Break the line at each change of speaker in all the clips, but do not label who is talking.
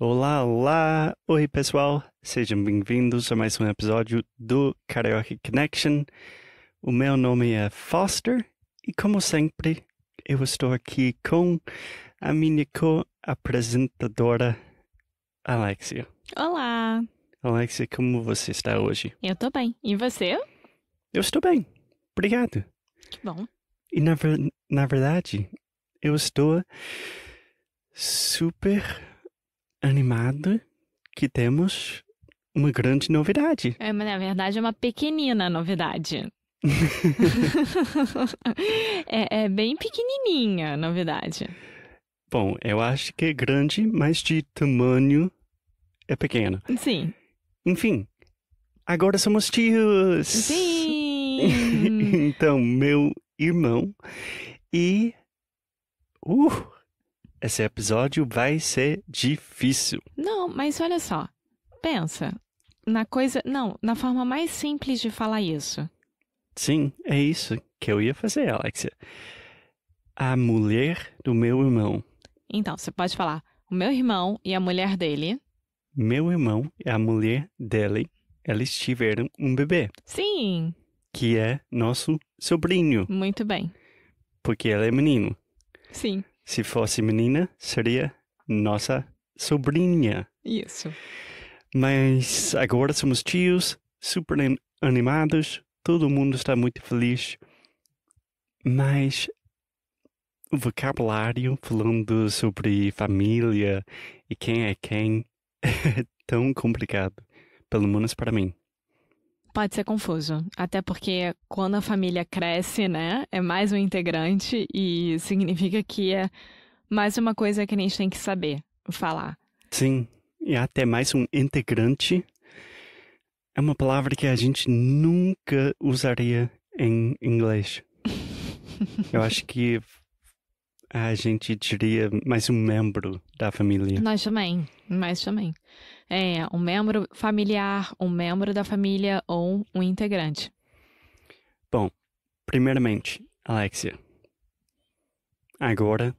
Olá, olá! Oi, pessoal! Sejam bem-vindos a mais um episódio do Karaoke Connection. O meu nome é Foster e, como sempre, eu estou aqui com a minha co-apresentadora, Alexia. Olá! Alexia, como você está hoje?
Eu estou bem. E você?
Eu estou bem. Obrigado. Que bom. E, na, na verdade, eu estou super animado que temos uma grande novidade.
É, mas na verdade é uma pequenina novidade. é, é, bem pequenininha, novidade.
Bom, eu acho que é grande, mas de tamanho é pequeno. Sim. Enfim, agora somos tios. Sim. então, meu irmão e. Uh! Esse episódio vai ser difícil.
Não, mas olha só. Pensa na coisa. Não, na forma mais simples de falar isso.
Sim, é isso que eu ia fazer, Alexia. A mulher do meu irmão.
Então, você pode falar o meu irmão e a mulher dele.
Meu irmão e a mulher dele, eles tiveram um bebê.
Sim.
Que é nosso sobrinho.
Muito bem.
Porque ele é menino. Sim. Se fosse menina, seria nossa sobrinha. Isso. Mas agora somos tios, super animados, todo mundo está muito feliz. Mas o vocabulário falando sobre família e quem é quem é tão complicado, pelo menos para mim
pode ser confuso. Até porque quando a família cresce, né, é mais um integrante e significa que é mais uma coisa que a gente tem que saber falar.
Sim, e até mais um integrante é uma palavra que a gente nunca usaria em inglês. Eu acho que a gente diria mais um membro da família.
Nós também. Mas também. É, um membro familiar, um membro da família ou um integrante.
Bom, primeiramente, Alexia. Agora,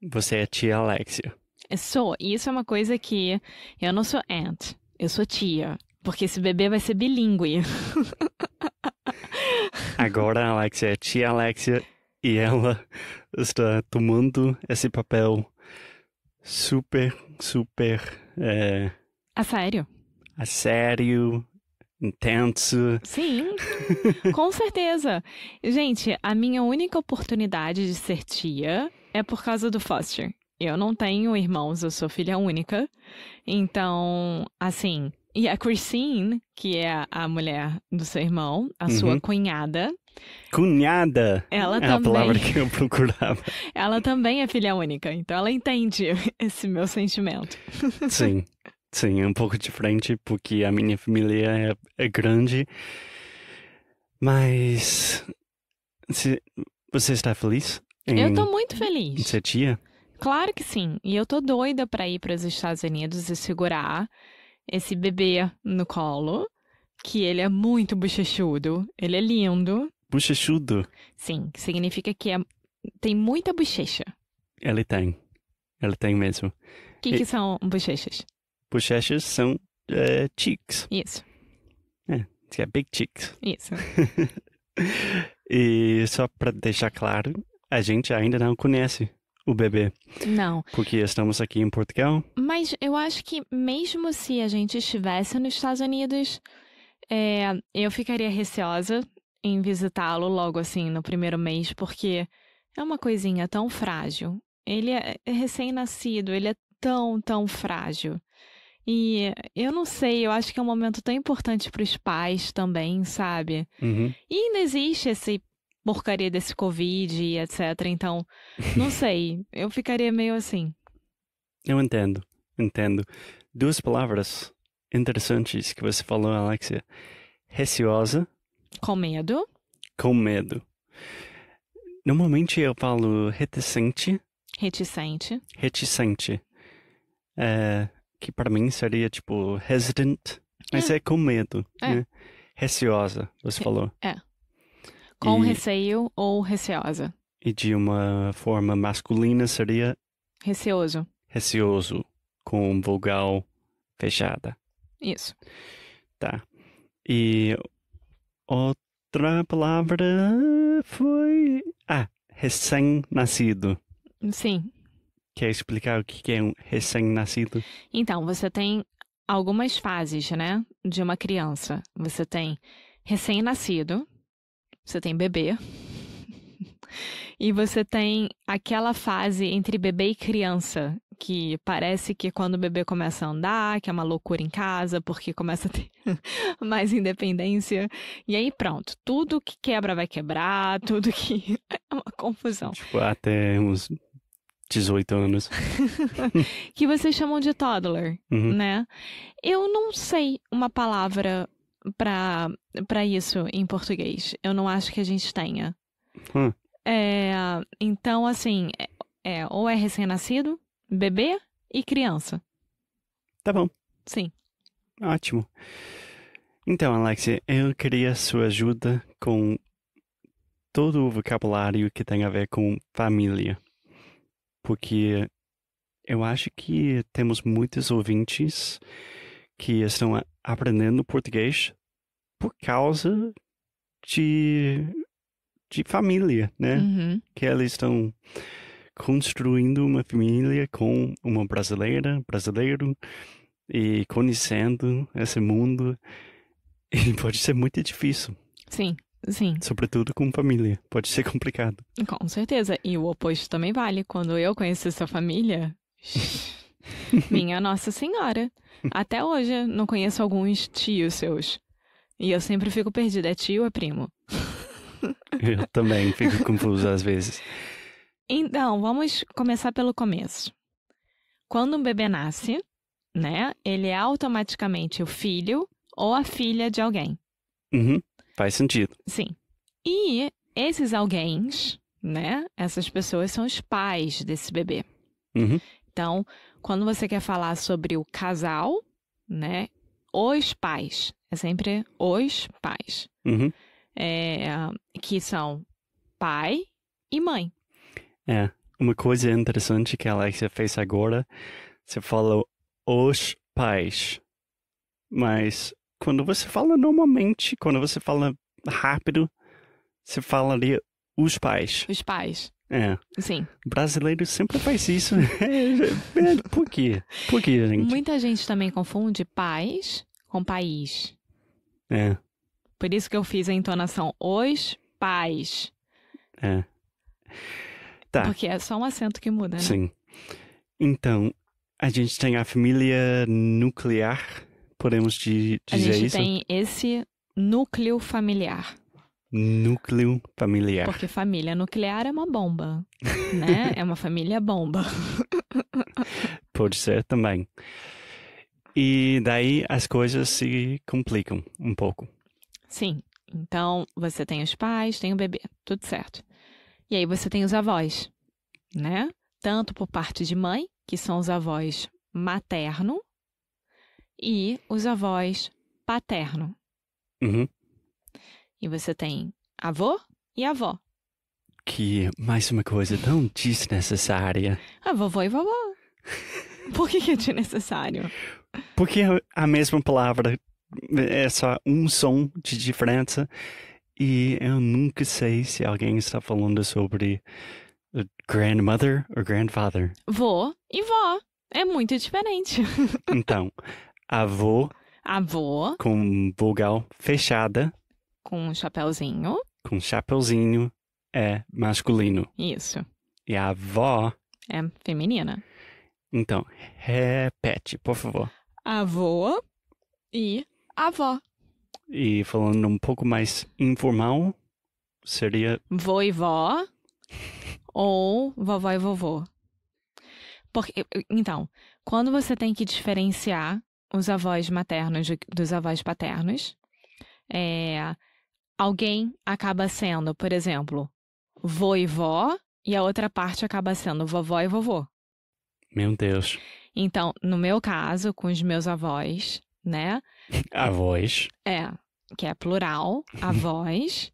você é tia Alexia.
É sou. Isso é uma coisa que eu não sou aunt, eu sou tia. Porque esse bebê vai ser bilíngue.
Agora a Alexia é tia Alexia e ela está tomando esse papel super, super. É... A sério? A sério, intenso.
Sim, com certeza. Gente, a minha única oportunidade de ser tia é por causa do Foster. Eu não tenho irmãos, eu sou filha única. Então, assim, e a Christine, que é a mulher do seu irmão, a uhum. sua cunhada.
Cunhada! Ela é também... a palavra que eu procurava.
ela também é filha única, então ela entende esse meu sentimento. Sim,
sim, é um pouco diferente, porque a minha família é, é grande. Mas. Você está feliz? Em... Eu estou muito feliz. Ser tia?
Claro que sim. E eu tô doida para ir para os Estados Unidos e segurar esse bebê no colo, que ele é muito bochechudo, ele é lindo.
Bochechudo?
Sim, significa que é, tem muita bochecha.
Ele tem, ele tem mesmo. O que, e...
são bochechas?
Bochechas são uh, é, cheeks. Isso. É, é big cheeks. Isso. e só para deixar claro, a gente ainda não conhece o bebê. Não. Porque estamos aqui em Portugal.
Mas eu acho que mesmo se a gente estivesse nos Estados Unidos, é, eu ficaria receosa em visitá-lo logo assim no primeiro mês, porque é uma coisinha tão frágil. Ele é, é recém-nascido, ele é tão, tão frágil. E eu não sei, eu acho que é um momento tão importante para os pais também, sabe? Uhum. E ainda existe esse porcaria desse Covid e etc. Então, não sei. Eu ficaria meio assim.
Eu entendo, entendo. Duas palavras interessantes que você falou, Alexia. Reciosa.
Com medo.
Com medo. Normalmente eu falo reticente.
Reticente.
Reticente. É, que para mim seria tipo hesitant, mas é, é com medo. É. Né? Reciosa, você falou. É. Com e,
receio ou receosa.
E de uma forma masculina seria?
Receoso.
Receoso, com vogal fechada. Isso. Tá. E outra palavra foi. Ah, recém-nascido. Sim. Quer explicar o que é um recém-nascido?
Então, você tem algumas fases, né, de uma criança. Você tem recém-nascido, você tem bebê. e você tem aquela fase entre bebê e criança, que parece que quando o bebê começa a andar, que é uma loucura em casa, porque começa a ter mais independência. E aí pronto, tudo que quebra vai quebrar, tudo que. é uma confusão. Tipo,
até uns 18 anos.
que vocês chamam de toddler, uhum. né? Eu não sei uma palavra para isso em português. Eu não acho que a gente tenha. Hum. É, então, assim, é, é ou é recém-nascido, bebê e criança. Tá bom. Sim.
Ótimo. Então, Alex, eu queria sua ajuda com todo o vocabulário que tem a ver com família. Porque eu acho que temos muitos ouvintes que estão aprendendo português por causa de, de família, né? Uhum. Que eles estão construindo uma família com uma brasileira, brasileiro, e conhecendo esse mundo. E pode ser muito difícil.
Sim, sim.
Sobretudo com família. Pode ser complicado.
Com certeza. E o oposto também vale. Quando eu conheci sua família. Minha Nossa Senhora. Até hoje não conheço alguns tios seus. E eu sempre fico perdida, é tio ou é primo?
eu também fico confusa às vezes.
Então, vamos começar pelo começo. Quando um bebê nasce, né, ele é automaticamente o filho ou a filha de alguém.
Uhum, faz sentido.
Sim. E esses alguém, né, essas pessoas são os pais desse bebê. Uhum. Então, quando você quer falar sobre o casal, né? Os pais. É sempre os pais. Uhum. É, que são pai e mãe.
É. Uma coisa interessante que a Alexia fez agora, você falou os pais. Mas quando você fala normalmente, quando você fala rápido, você falaria os pais. Os pais. É. Sim. Brasileiro sempre faz isso. Né? É, é, por quê? Por quê, gente?
Muita gente também confunde paz com país. É. Por isso que eu fiz a entonação os pais.
É. Tá. Porque
é só um acento que muda, né? Sim.
Então, a gente tem a família nuclear, podemos dizer isso? A gente isso? tem
esse núcleo familiar.
Núcleo familiar. Porque
família nuclear é uma bomba, né? é uma família bomba.
Pode ser também. E daí as coisas se complicam um pouco.
Sim. Então você tem os pais, tem o bebê, tudo certo. E aí você tem os avós, né? Tanto por parte de mãe, que são os avós materno, e os avós paterno. Uhum. E você tem avô e avó.
Que mais uma coisa tão desnecessária.
A vovó e vovó. Por que, é desnecessário?
Porque é a mesma palavra é só um som de diferença e eu nunca sei se alguém está falando sobre grandmother ou grandfather.
Vô e vó. É muito diferente.
então, avô.
Avô.
Com vogal fechada.
Com um chapéuzinho.
Com um chapéuzinho é masculino. Isso. E a avó.
É feminina.
Então, repete, por favor.
Avô e avó.
E falando um pouco mais informal, seria.
Vô e vó. ou vovó e vovô. Porque, então, quando você tem que diferenciar os avós maternos dos avós paternos, é, alguém acaba sendo, por exemplo, vô e vó, e a outra parte acaba sendo vovó e vovô.
Meu Deus.
Então, no meu caso, com os meus avós, né?
Avós.
É, que é plural, avós.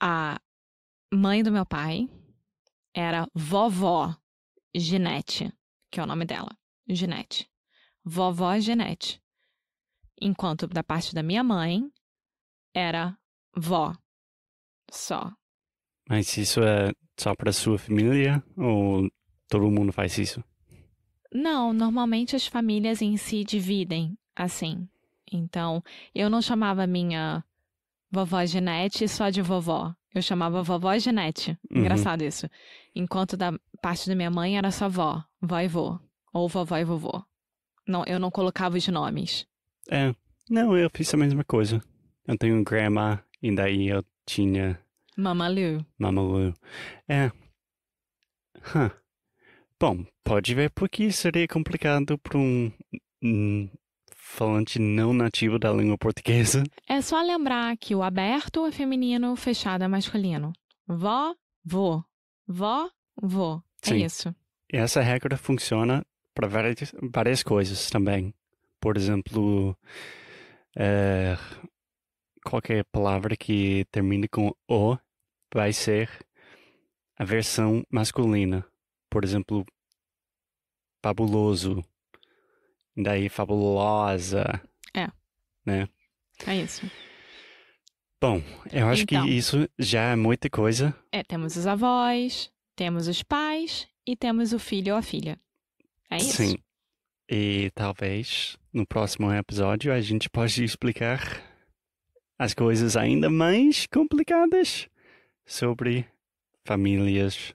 a mãe do meu pai era vovó Ginete, que é o nome dela, Ginete. Vovó Ginete. Enquanto da parte da minha mãe era vó só.
Mas isso é só para sua família ou todo mundo faz isso?
Não, normalmente as famílias em si dividem assim. Então, eu não chamava minha vovó Genete só de vovó. Eu chamava vovó Genete. Uhum. Engraçado uhum. isso. Enquanto da parte da minha mãe era só vó, vó e vô. Ou vovó e vovô. Não, eu não colocava os nomes.
É. Não, eu fiz a mesma coisa. Eu tenho grandma e daí eu tinha.
Mamalu.
Mamalu. É. Huh. Bom, pode ver porque seria complicado para um, um falante não nativo da língua portuguesa.
É só lembrar que o aberto é feminino, o fechado é masculino. Vó, vô. Vó, vô. É isso.
E essa regra funciona para várias, várias coisas também. Por exemplo, é, qualquer palavra que termine com O vai ser a versão masculina. Por exemplo, fabuloso. Daí, fabulosa. É. Né? É isso. Bom, eu acho então, que isso já é muita coisa.
É, temos os avós, temos os pais e temos o filho ou a filha. É isso? Sim.
E talvez no próximo episódio a gente pode explicar as coisas ainda mais complicadas sobre famílias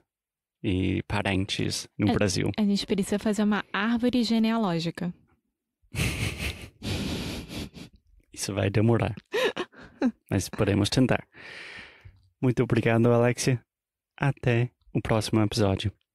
e parentes no a, é, Brasil.
A gente precisa fazer uma árvore genealógica.
Isso vai demorar. Mas podemos tentar. Muito obrigado, Alexia. Até o próximo episódio.